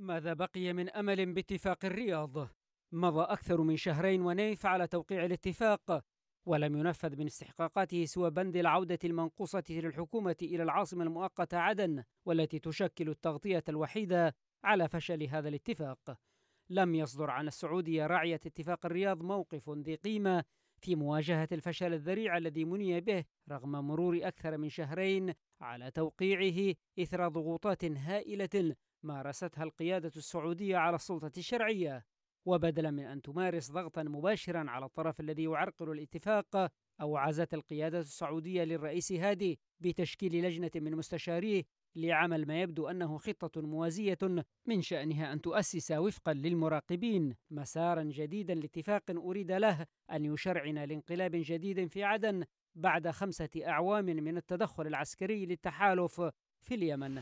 ماذا بقي من أمل باتفاق الرياض؟ مضى أكثر من شهرين ونيف على توقيع الاتفاق ولم ينفذ من استحقاقاته سوى بند العودة المنقوصة للحكومة إلى العاصمة المؤقتة عدن والتي تشكل التغطية الوحيدة على فشل هذا الاتفاق لم يصدر عن السعودية راعية اتفاق الرياض موقف ذي قيمة في مواجهة الفشل الذريع الذي مني به رغم مرور أكثر من شهرين على توقيعه إثر ضغوطات هائلة مارستها القيادة السعودية على السلطة الشرعية وبدلا من أن تمارس ضغطا مباشرا على الطرف الذي يعرقل الاتفاق أوعزت القيادة السعودية للرئيس هادي بتشكيل لجنة من مستشاريه لعمل ما يبدو أنه خطة موازية من شأنها أن تؤسس وفقا للمراقبين مسارا جديدا لاتفاق أريد له أن يشرعن لانقلاب جديد في عدن بعد خمسة أعوام من التدخل العسكري للتحالف في اليمن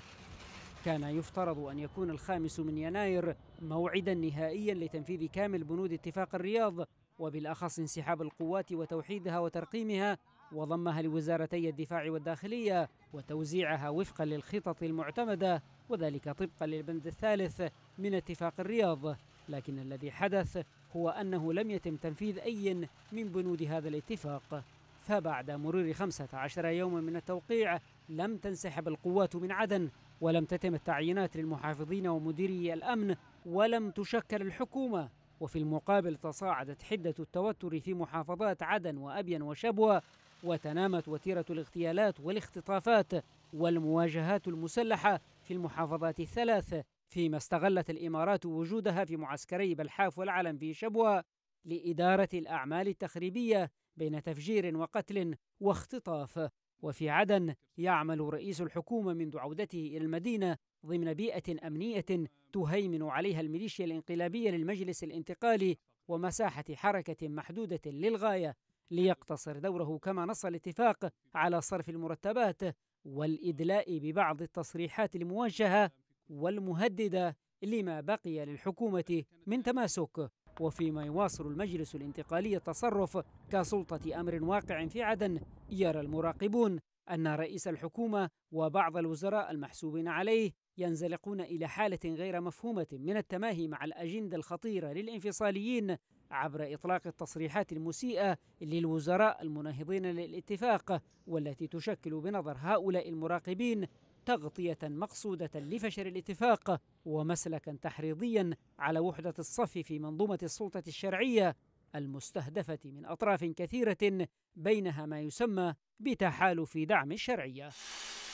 كان يفترض أن يكون الخامس من يناير موعدا نهائيا لتنفيذ كامل بنود اتفاق الرياض وبالأخص انسحاب القوات وتوحيدها وترقيمها وضمها لوزارتي الدفاع والداخلية وتوزيعها وفقا للخطط المعتمدة وذلك طبقا للبند الثالث من اتفاق الرياض لكن الذي حدث هو أنه لم يتم تنفيذ أي من بنود هذا الاتفاق فبعد مرور 15 يوما من التوقيع لم تنسحب القوات من عدن ولم تتم التعيينات للمحافظين ومديري الأمن ولم تشكل الحكومة وفي المقابل تصاعدت حدة التوتر في محافظات عدن وأبين وشبوة وتنامت وتيرة الاغتيالات والاختطافات والمواجهات المسلحة في المحافظات الثلاث فيما استغلت الإمارات وجودها في معسكري بلحاف والعلم في شبوة لإدارة الأعمال التخريبية بين تفجير وقتل واختطاف وفي عدن يعمل رئيس الحكومة منذ عودته إلى المدينة ضمن بيئة أمنية تهيمن عليها الميليشيا الانقلابية للمجلس الانتقالي ومساحة حركة محدودة للغاية ليقتصر دوره كما نص الاتفاق على صرف المرتبات والإدلاء ببعض التصريحات الموجهة والمهددة لما بقي للحكومة من تماسك وفيما يواصل المجلس الانتقالي التصرف كسلطة أمر واقع في عدن يرى المراقبون أن رئيس الحكومة وبعض الوزراء المحسوبين عليه ينزلقون إلى حالة غير مفهومة من التماهي مع الأجندة الخطيرة للانفصاليين عبر إطلاق التصريحات المسيئة للوزراء المناهضين للاتفاق والتي تشكل بنظر هؤلاء المراقبين تغطية مقصودة لفشل الاتفاق ومسلكا تحريضيا على وحدة الصف في منظومة السلطة الشرعية المستهدفة من أطراف كثيرة بينها ما يسمى بتحالف دعم الشرعية